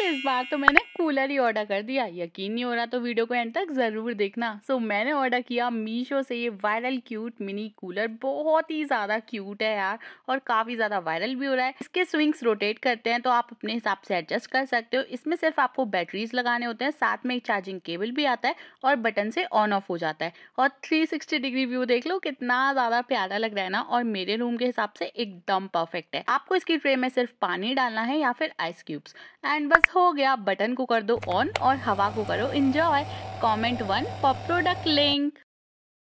तो इस बार तो मैंने कूलर ही ऑर्डर कर दिया यकीन नहीं हो रहा तो वीडियो को एंड तक ज़रूर देखना सो so, मैंने ऑर्डर किया मीशो से ये वायरल क्यूट मिनी कूलर बहुत ही ज़्यादा क्यूट है यार और काफ़ी ज़्यादा वायरल भी हो रहा है इसके स्विंग्स रोटेट करते हैं तो आप अपने हिसाब से एडजस्ट कर सकते हो इसमें सिर्फ आपको बैटरीज लगाने होते हैं साथ में एक चार्जिंग केबल भी आता है और बटन से ऑन ऑफ हो जाता है और थ्री डिग्री व्यू देख लो कितना ज़्यादा प्यारा लग रहा है ना और मेरे रूम के हिसाब से एकदम परफेक्ट है आपको इसकी ट्रे में सिर्फ पानी डालना है या फिर आइस क्यूब्स एंड बस हो गया बटन को कर दो ऑन और हवा को करो enjoy comment one for product link